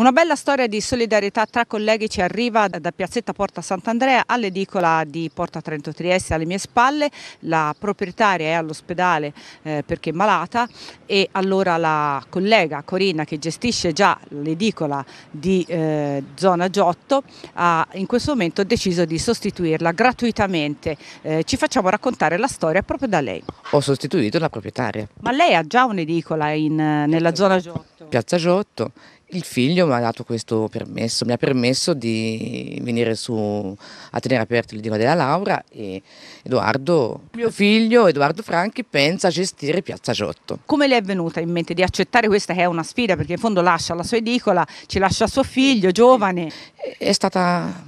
Una bella storia di solidarietà tra colleghi ci arriva da Piazzetta Porta Sant'Andrea all'edicola di Porta Trento Trieste alle mie spalle, la proprietaria è all'ospedale eh, perché è malata e allora la collega Corina che gestisce già l'edicola di eh, zona Giotto ha in questo momento deciso di sostituirla gratuitamente. Eh, ci facciamo raccontare la storia proprio da lei. Ho sostituito la proprietaria. Ma lei ha già un'edicola nella zona Giotto? Piazza Giotto il figlio mi ha dato questo permesso, mi ha permesso di venire su a tenere aperto il Diva della Laura e Edoardo, mio figlio Edoardo Franchi, pensa a gestire Piazza Giotto. Come le è venuta in mente di accettare questa che è una sfida perché in fondo lascia la sua edicola, ci lascia suo figlio giovane? È stato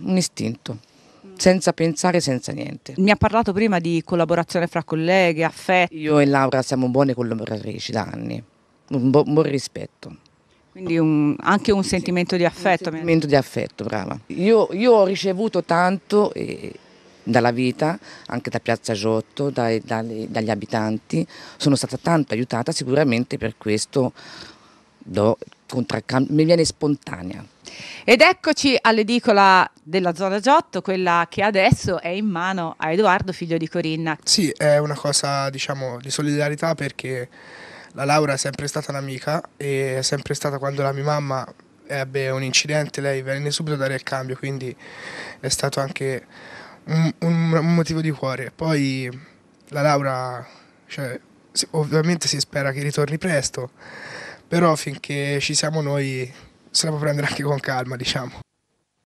un istinto senza pensare, senza niente. Mi ha parlato prima di collaborazione fra colleghe, affetto. Io e Laura siamo buone collaboratrici da anni, un, bu un buon rispetto. Quindi un, anche un sentimento di affetto. Un sentimento di affetto, brava. Io, io ho ricevuto tanto eh, dalla vita, anche da Piazza Giotto, dai, dai, dagli abitanti, sono stata tanto aiutata sicuramente per questo do, mi viene spontanea. Ed eccoci all'edicola della zona Giotto, quella che adesso è in mano a Edoardo, figlio di Corinna. Sì, è una cosa diciamo di solidarietà perché la Laura è sempre stata un'amica e è sempre stata quando la mia mamma ebbe un incidente, lei venne subito a dare il cambio, quindi è stato anche un, un, motivo di cuore. Poi la Laura, cioè, ovviamente si spera che ritorni presto, però finché ci siamo noi se la può prendere anche con calma, diciamo.